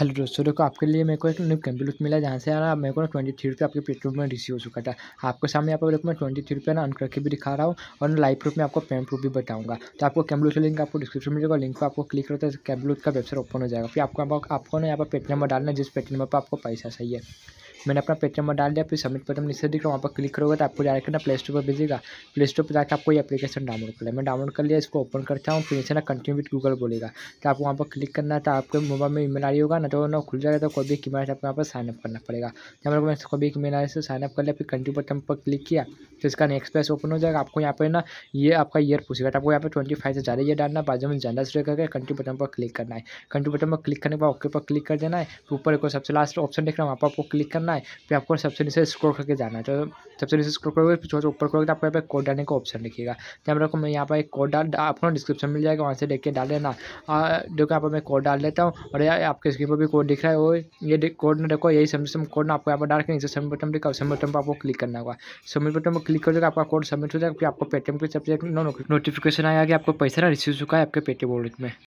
hello दोस्तों देखो आपके लिए मेरे को एक न्यू कैम्पी लुक मिला जहाँ से यार मेरे को ना ट्वेंटी थ्री रुपये आपके पेट्रोल में रिसीव हो चुका था आपके सामने यहाँ पर देखो मैं ट्वेंटी थ्री रुपये ना अन करके भी दिखा रहा हूँ और लाइव प्रूफ में आपको पेम प्रूफ भी बताऊँगा तो आपको कैम्प का लिंक आपको डिस्क्रिप्शन में मिलेगा लिंक को आपको क्लिक करते तो कैम्प का वेबसाइट ओपन हो जाएगा फिर आपको आपको ना यहाँ पर पेट नंबर डालना जिस पेट नंबर पर आपको पैसा चाहिए मैंने अपना पेटीएम में डाल दिया फिर सबमिट बटन नीचे दिख रहा हूँ वहाँ पर क्लिक करोगे तो आपको जाकर ना प्ले स्टोर पर भेजेगा प्ले स्टोर पर जाकर आपको ये एप्लीकेशन डाउनलोड कर लिया मैं डाउनलोड कर लिया इसको ओपन करता हूँ फिर नीचे ना कंटिन्यू विथ गूगल बोलेगा तो आपको वहाँ पर क्लिक करना है तो आपके मोबाइल में ईमेल आई होगा ना तो ना खुल जाएगा तो कोई भी ईमेल आपको यहाँ पर साइनअप करना पड़ेगा तो हम मैं कोई भी ईमेल आई से साइनअप कर लिया फिर कंटिन्यू बटन पर क्लिक किया तो इसका नेक्स्ट पेज ओपन हो जाएगा आपको यहाँ पे ना ये आपका ईयर पूछेगा आपको यहाँ पे ट्वेंटी फाइव से ज़्यादा ये डालना बाजू में ज़्यादा से करके कंट्री बटन पर क्लिक करना है कंट्री बटन पर क्लिक करने के बाद ओके पर क्लिक कर देना है ऊपर एक सबसे लास्ट ऑप्शन देख रहा हूँ वहाँ पर आपको क्लिक करना है फिर आपको सबसे नीचे स्क्रोल करके जाना है तो सबसे नीचे स्क्रोल करोगे फिर छोटे ऊपर करोगे तो आपको यहाँ पर कोड डालने का ऑप्शन लिखेगा जब मेरे मैं यहाँ पर एक कोड डाल आपको डिस्क्रिप्शन मिल जाएगा वहाँ से देख के डाल देना देखो यहाँ पर मैं कोड डाल देता हूँ और यार आपके स्क्रीन पर भी कोड दिख रहा है वो ये कोड ना देखो यही सबमिट कोड ना आपको यहाँ पर डाल के नीचे सबमिट बटन दिखा सबमिट बटन पर आपको क्लिक करना होगा सबमिट बटन पर क्लिक कर देगा तो आपका कोड सबमिट हो जाएगा फिर आपको पेटीएम की सबसे नोटिफिकेशन आएगा कि आपको पैसा ना रिसीव चुका है आपके पेटीएम वॉलेट में